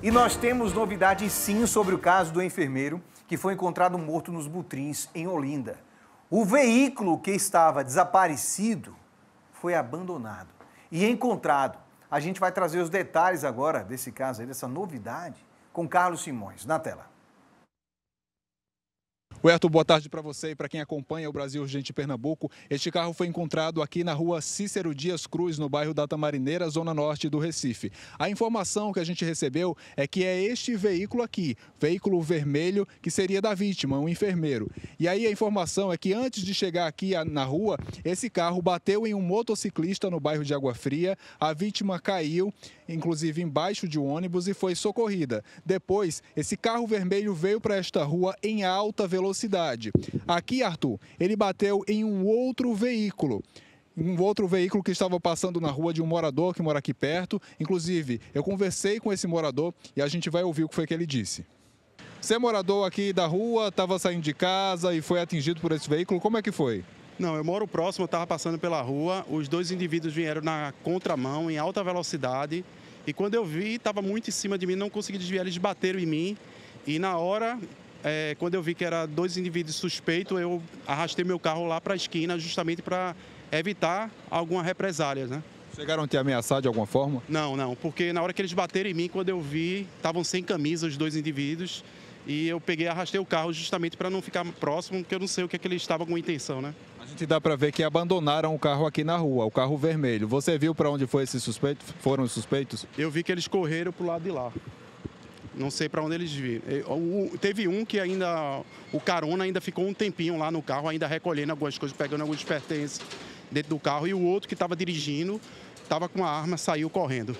E nós temos novidades sim sobre o caso do enfermeiro que foi encontrado morto nos Butrins, em Olinda. O veículo que estava desaparecido foi abandonado e encontrado. A gente vai trazer os detalhes agora desse caso, aí, dessa novidade, com Carlos Simões. Na tela. Huerto, boa tarde para você e para quem acompanha o Brasil Urgente Pernambuco. Este carro foi encontrado aqui na rua Cícero Dias Cruz, no bairro da Tamarineira, zona norte do Recife. A informação que a gente recebeu é que é este veículo aqui, veículo vermelho, que seria da vítima, um enfermeiro. E aí a informação é que antes de chegar aqui na rua, esse carro bateu em um motociclista no bairro de Água Fria, a vítima caiu, inclusive embaixo de um ônibus, e foi socorrida. Depois, esse carro vermelho veio para esta rua em alta velocidade. Aqui, Arthur, ele bateu em um outro veículo um outro veículo que estava passando na rua de um morador que mora aqui perto. Inclusive, eu conversei com esse morador e a gente vai ouvir o que foi que ele disse. Você é morador aqui da rua, estava saindo de casa e foi atingido por esse veículo, como é que foi? Não, eu moro próximo, eu estava passando pela rua, os dois indivíduos vieram na contramão, em alta velocidade, e quando eu vi, estava muito em cima de mim, não consegui desviar, eles bateram em mim, e na hora, é, quando eu vi que eram dois indivíduos suspeitos, eu arrastei meu carro lá para a esquina, justamente para evitar alguma represália, né? Chegaram a te ameaçar de alguma forma? Não, não, porque na hora que eles bateram em mim, quando eu vi, estavam sem camisa os dois indivíduos e eu peguei, arrastei o carro justamente para não ficar próximo, porque eu não sei o que, é que eles estavam com intenção, né? gente dá para ver que abandonaram o carro aqui na rua, o carro vermelho. Você viu para onde foi esses suspeitos? Foram os suspeitos? Eu vi que eles correram para o lado de lá. Não sei para onde eles viram. Teve um que ainda, o carona ainda ficou um tempinho lá no carro, ainda recolhendo algumas coisas, pegando alguns pertences dentro do carro. E o outro que estava dirigindo, estava com a arma, saiu correndo.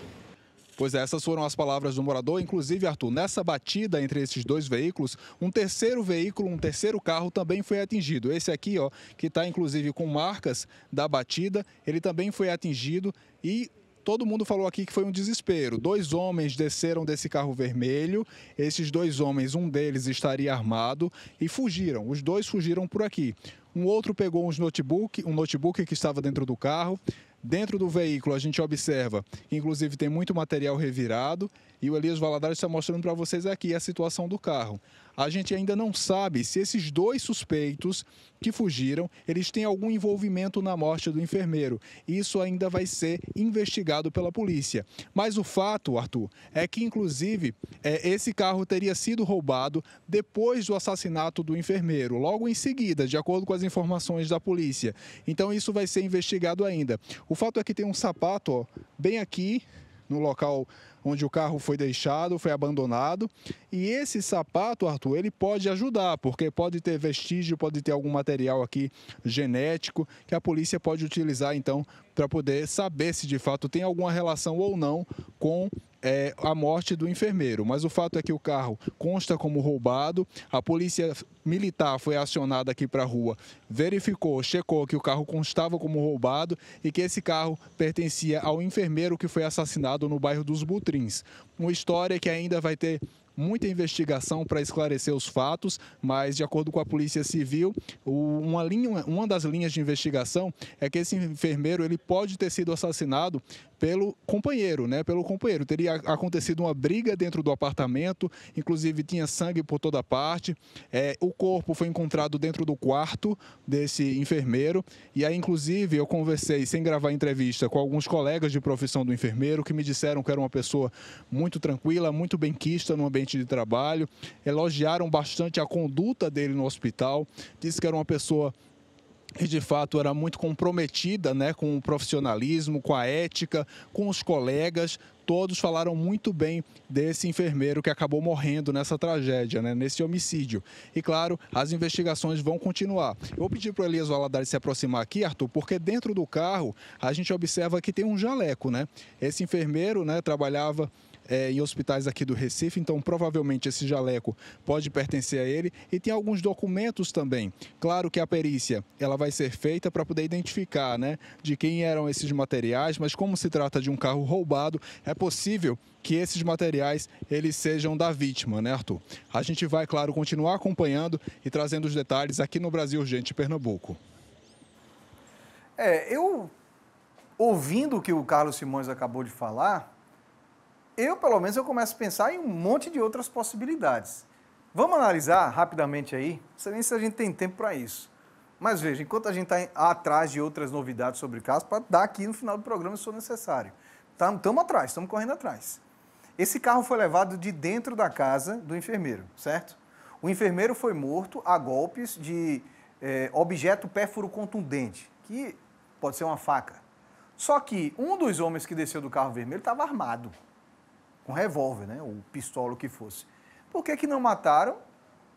Pois é, essas foram as palavras do morador. Inclusive, Arthur, nessa batida entre esses dois veículos, um terceiro veículo, um terceiro carro também foi atingido. Esse aqui, ó, que está inclusive com marcas da batida, ele também foi atingido e todo mundo falou aqui que foi um desespero. Dois homens desceram desse carro vermelho, esses dois homens, um deles estaria armado e fugiram. Os dois fugiram por aqui. Um outro pegou uns notebook, um notebook que estava dentro do carro, Dentro do veículo a gente observa que inclusive tem muito material revirado e o Elias Valadares está mostrando para vocês aqui a situação do carro. A gente ainda não sabe se esses dois suspeitos que fugiram, eles têm algum envolvimento na morte do enfermeiro. Isso ainda vai ser investigado pela polícia. Mas o fato, Arthur, é que inclusive é, esse carro teria sido roubado depois do assassinato do enfermeiro, logo em seguida, de acordo com as informações da polícia. Então isso vai ser investigado ainda. O fato é que tem um sapato ó, bem aqui no local onde o carro foi deixado, foi abandonado. E esse sapato, Arthur, ele pode ajudar, porque pode ter vestígio, pode ter algum material aqui genético que a polícia pode utilizar então para poder saber se de fato tem alguma relação ou não com é, a morte do enfermeiro, mas o fato é que o carro consta como roubado. A polícia militar foi acionada aqui para a rua, verificou, checou que o carro constava como roubado e que esse carro pertencia ao enfermeiro que foi assassinado no bairro dos Butrins. Uma história que ainda vai ter muita investigação para esclarecer os fatos, mas de acordo com a Polícia Civil, uma, linha, uma das linhas de investigação é que esse enfermeiro ele pode ter sido assassinado pelo companheiro, né? Pelo companheiro. Teria acontecido uma briga dentro do apartamento, inclusive tinha sangue por toda parte. É, o corpo foi encontrado dentro do quarto desse enfermeiro. E aí, inclusive, eu conversei sem gravar entrevista com alguns colegas de profissão do enfermeiro que me disseram que era uma pessoa muito tranquila, muito benquista no ambiente ambiente de trabalho, elogiaram bastante a conduta dele no hospital, disse que era uma pessoa e de fato era muito comprometida né, com o profissionalismo, com a ética, com os colegas. Todos falaram muito bem desse enfermeiro que acabou morrendo nessa tragédia, né, nesse homicídio. E claro, as investigações vão continuar. Eu vou pedir para o Elias Valadares se aproximar aqui, Arthur, porque dentro do carro a gente observa que tem um jaleco, né? Esse enfermeiro né, trabalhava é, em hospitais aqui do Recife, então provavelmente esse jaleco pode pertencer a ele e tem alguns documentos também. Claro que a perícia ela vai ser feita para poder identificar, né, de quem eram esses materiais, mas como se trata de um carro roubado, é possível que esses materiais eles sejam da vítima, né, Arthur? A gente vai, claro, continuar acompanhando e trazendo os detalhes aqui no Brasil Urgente Pernambuco. É, eu ouvindo o que o Carlos Simões acabou de falar, eu, pelo menos, eu começo a pensar em um monte de outras possibilidades. Vamos analisar rapidamente aí? Não sei nem se a gente tem tempo para isso. Mas veja, enquanto a gente está atrás de outras novidades sobre o caso, para dar aqui no final do programa se for necessário. Estamos tá, atrás, estamos correndo atrás. Esse carro foi levado de dentro da casa do enfermeiro, certo? O enfermeiro foi morto a golpes de é, objeto pérfuro contundente, que pode ser uma faca. Só que um dos homens que desceu do carro vermelho estava armado com revólver, né? Ou pistola, o que fosse. Por que, que não mataram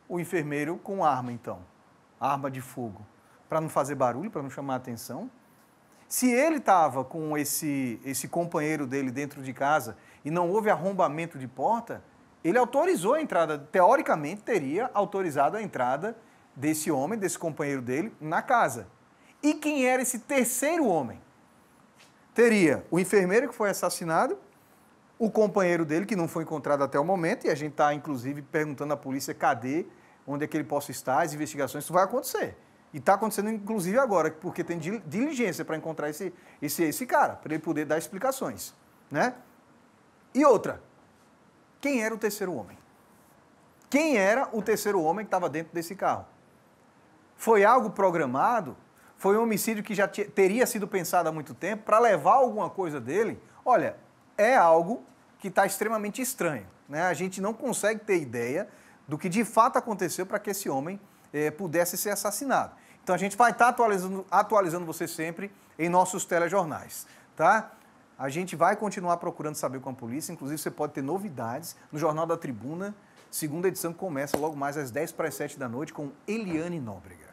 o enfermeiro com arma, então? Arma de fogo. Para não fazer barulho, para não chamar atenção? Se ele estava com esse, esse companheiro dele dentro de casa e não houve arrombamento de porta, ele autorizou a entrada, teoricamente teria autorizado a entrada desse homem, desse companheiro dele, na casa. E quem era esse terceiro homem? Teria o enfermeiro que foi assassinado, o companheiro dele, que não foi encontrado até o momento, e a gente está, inclusive, perguntando à polícia cadê, onde é que ele possa estar, as investigações, isso vai acontecer. E está acontecendo, inclusive, agora, porque tem diligência para encontrar esse, esse, esse cara, para ele poder dar explicações. Né? E outra, quem era o terceiro homem? Quem era o terceiro homem que estava dentro desse carro? Foi algo programado? Foi um homicídio que já teria sido pensado há muito tempo para levar alguma coisa dele? Olha, é algo que está extremamente estranho. Né? A gente não consegue ter ideia do que de fato aconteceu para que esse homem eh, pudesse ser assassinado. Então a gente vai estar tá atualizando, atualizando você sempre em nossos telejornais, tá? A gente vai continuar procurando saber com a polícia, inclusive você pode ter novidades no Jornal da Tribuna, segunda edição que começa logo mais às 10 para as 7 da noite com Eliane Nóbrega.